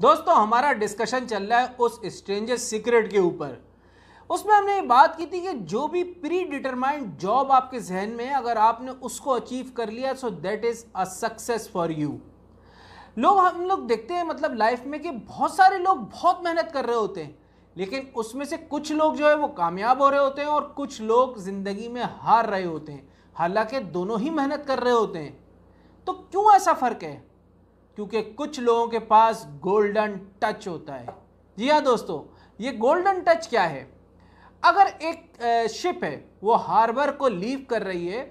दोस्तों हमारा डिस्कशन चल रहा है उस स्ट्रेंजर सीक्रेट के ऊपर उसमें हमने ये बात की थी कि जो भी प्री डिटरमाइंड जॉब आपके जहन में है अगर आपने उसको अचीव कर लिया so that is a success for you लोग हम लोग देखते हैं मतलब लाइफ में कि बहुत सारे लोग बहुत मेहनत कर रहे होते हैं लेकिन उसमें से कुछ लोग जो है वो कामयाब हो रहे होते हैं और कुछ लोग ज़िंदगी में हार रहे होते हैं हालांकि दोनों ही मेहनत कर रहे होते हैं तो क्यों ऐसा फ़र्क है क्योंकि कुछ लोगों के पास गोल्डन टच होता है जी हाँ दोस्तों ये गोल्डन टच क्या है अगर एक शिप है वो हार्बर को लीव कर रही है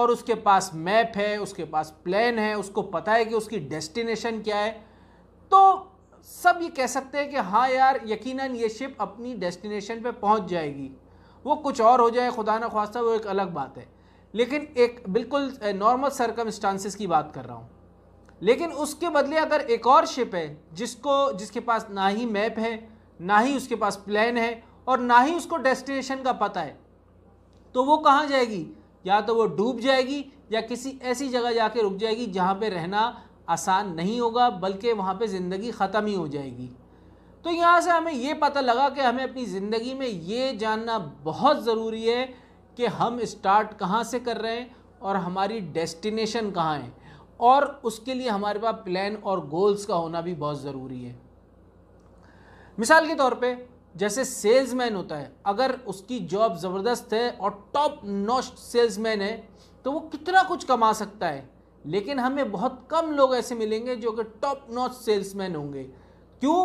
और उसके पास मैप है उसके पास प्लान है उसको पता है कि उसकी डेस्टिनेशन क्या है तो सब ये कह सकते हैं कि हाँ यार यकीनन ये शिप अपनी डेस्टिनेशन पे पहुंच जाएगी वो कुछ और हो जाए खुदा ना खास्ता वो एक अलग बात है लेकिन एक बिल्कुल नॉर्मल सरकमस्टांसिस की बात कर रहा हूँ लेकिन उसके बदले अगर एक और शिप है जिसको जिसके पास ना ही मैप है ना ही उसके पास प्लान है और ना ही उसको डेस्टिनेशन का पता है तो वो कहाँ जाएगी या तो वो डूब जाएगी या किसी ऐसी जगह जाके रुक जाएगी जहाँ पे रहना आसान नहीं होगा बल्कि वहाँ पे ज़िंदगी ख़त्म ही हो जाएगी तो यहाँ से हमें ये पता लगा कि हमें अपनी ज़िंदगी में ये जानना बहुत ज़रूरी है कि हम स्टार्ट कहाँ से कर रहे हैं और हमारी डेस्टिनेशन कहाँ है और उसके लिए हमारे पास प्लान और गोल्स का होना भी बहुत ज़रूरी है मिसाल के तौर पे जैसे सेल्समैन होता है अगर उसकी जॉब ज़बरदस्त है और टॉप नॉस्ट सेल्समैन है तो वो कितना कुछ कमा सकता है लेकिन हमें बहुत कम लोग ऐसे मिलेंगे जो कि टॉप नॉच सेल्समैन होंगे क्यों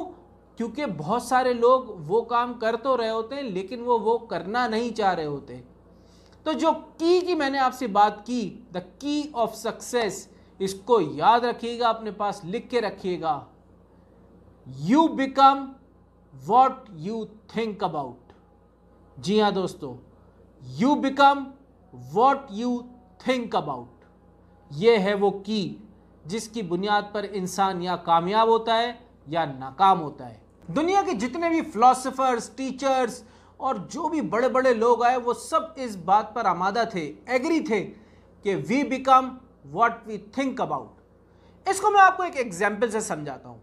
क्योंकि बहुत सारे लोग वो काम कर तो रहे होते हैं लेकिन वो वो करना नहीं चाह रहे होते तो जो की की मैंने आपसे बात की द की ऑफ सक्सेस इसको याद रखिएगा अपने पास लिख के रखिएगा you become what you think about जी हाँ दोस्तों you become what you think about ये है वो की जिसकी बुनियाद पर इंसान या कामयाब होता है या नाकाम होता है दुनिया के जितने भी फिलोसफर्स टीचर्स और जो भी बड़े बड़े लोग आए वो सब इस बात पर आमादा थे एग्री थे कि we become what we think about इसको मैं आपको एक एग्जाम्पल से समझाता हूँ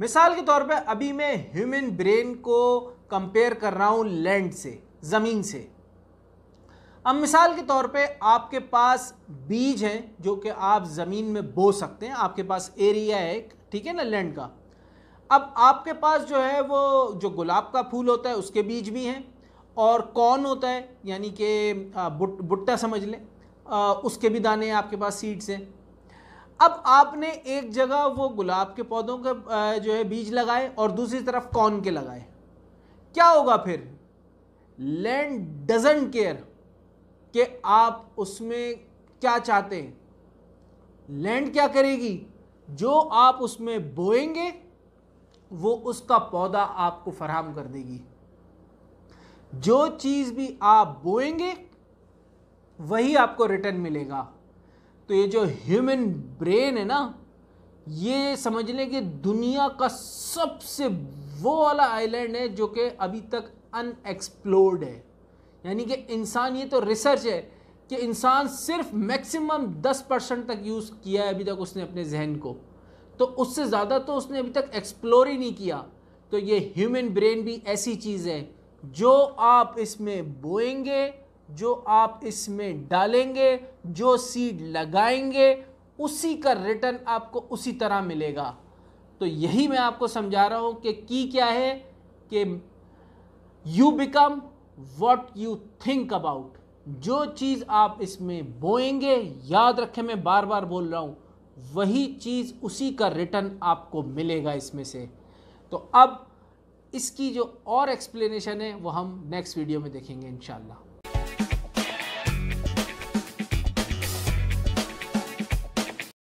मिसाल के तौर पे अभी मैं ह्यूमन ब्रेन को कंपेयर कर रहा हूँ लैंड से ज़मीन से अब मिसाल के तौर पे आपके पास बीज हैं जो कि आप ज़मीन में बो सकते हैं आपके पास एरिया है एक ठीक है ना लैंड का अब आपके पास जो है वो जो गुलाब का फूल होता है उसके बीज भी हैं और कॉर्न होता है यानी कि बुट, समझ लें आ, उसके भी दाने आपके पास सीड्स हैं अब आपने एक जगह वो गुलाब के पौधों के जो है बीज लगाए और दूसरी तरफ कॉर्न के लगाए क्या होगा फिर लैंड डजेंट केयर कि आप उसमें क्या चाहते हैं लैंड क्या करेगी जो आप उसमें बोएंगे वो उसका पौधा आपको फराहम कर देगी जो चीज़ भी आप बोएंगे वही आपको रिटर्न मिलेगा तो ये जो ह्यूमन ब्रेन है ना ये समझ लें कि दुनिया का सबसे वो वाला आइलैंड है जो कि अभी तक अनएक्सप्लोर्ड है यानी कि इंसान ये तो रिसर्च है कि इंसान सिर्फ मैक्सिमम दस परसेंट तक यूज़ किया है अभी तक उसने अपने जहन को तो उससे ज़्यादा तो उसने अभी तक एक्सप्लोर ही नहीं किया तो ये ह्यूमन ब्रेन भी ऐसी चीज़ है जो आप इसमें बोएंगे जो आप इसमें डालेंगे जो सीड लगाएंगे उसी का रिटर्न आपको उसी तरह मिलेगा तो यही मैं आपको समझा रहा हूँ कि की क्या है कि you become what you think about जो चीज़ आप इसमें बोएंगे याद रखें मैं बार बार बोल रहा हूँ वही चीज़ उसी का रिटर्न आपको मिलेगा इसमें से तो अब इसकी जो और एक्सप्लेनेशन है वो हम नेक्स्ट वीडियो में देखेंगे इंशाल्लाह